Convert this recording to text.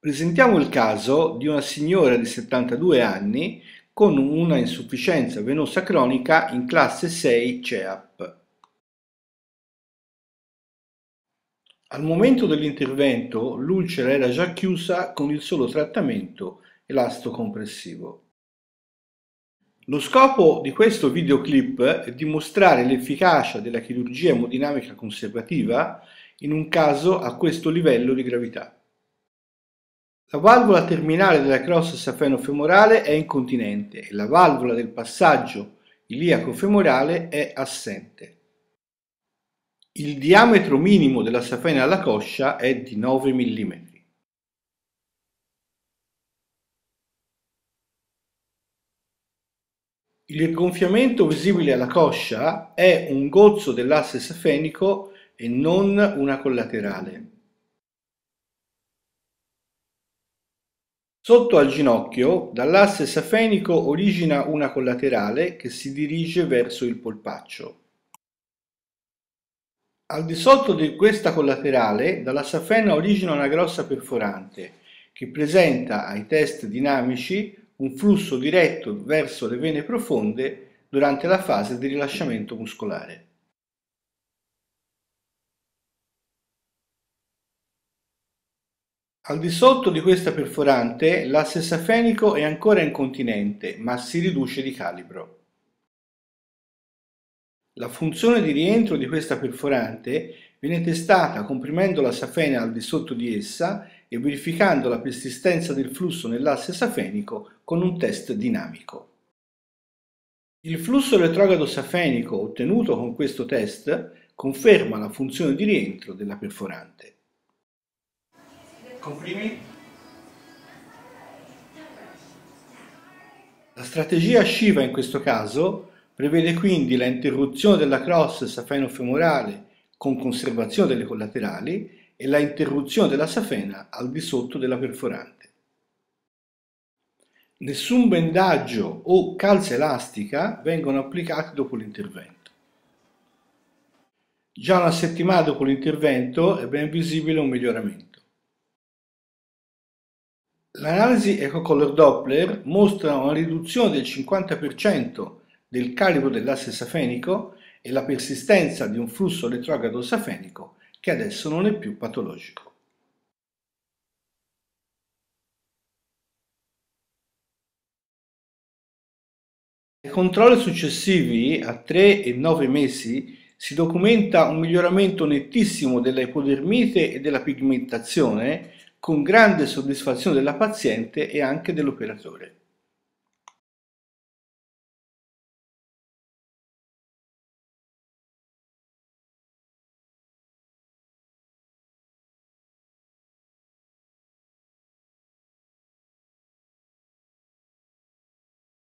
Presentiamo il caso di una signora di 72 anni con una insufficienza venosa cronica in classe 6 CEAP. Al momento dell'intervento l'ulcera era già chiusa con il solo trattamento elastocompressivo. Lo scopo di questo videoclip è dimostrare l'efficacia della chirurgia emodinamica conservativa in un caso a questo livello di gravità. La valvola terminale della crosta safeno-femorale è incontinente e la valvola del passaggio iliaco-femorale è assente. Il diametro minimo della safena alla coscia è di 9 mm. Il gonfiamento visibile alla coscia è un gozzo dell'asse safenico e non una collaterale. Sotto al ginocchio, dall'asse safenico origina una collaterale che si dirige verso il polpaccio. Al di sotto di questa collaterale, dalla safena origina una grossa perforante, che presenta ai test dinamici un flusso diretto verso le vene profonde durante la fase di rilasciamento muscolare. Al di sotto di questa perforante l'asse safenico è ancora incontinente ma si riduce di calibro. La funzione di rientro di questa perforante viene testata comprimendo la safena al di sotto di essa e verificando la persistenza del flusso nell'asse safenico con un test dinamico. Il flusso retrogrado safenico ottenuto con questo test conferma la funzione di rientro della perforante. Comprimi. La strategia Shiva in questo caso prevede quindi la interruzione della cross femorale con conservazione delle collaterali e la interruzione della safena al di sotto della perforante. Nessun bendaggio o calza elastica vengono applicati dopo l'intervento. Già una settimana dopo l'intervento è ben visibile un miglioramento. L'analisi ecocolor Doppler mostra una riduzione del 50% del calibro dell'asse safenico e la persistenza di un flusso retrogrado safenico che adesso non è più patologico. Nei controlli successivi, a 3 e 9 mesi, si documenta un miglioramento nettissimo della ipodermite e della pigmentazione con grande soddisfazione della paziente e anche dell'operatore.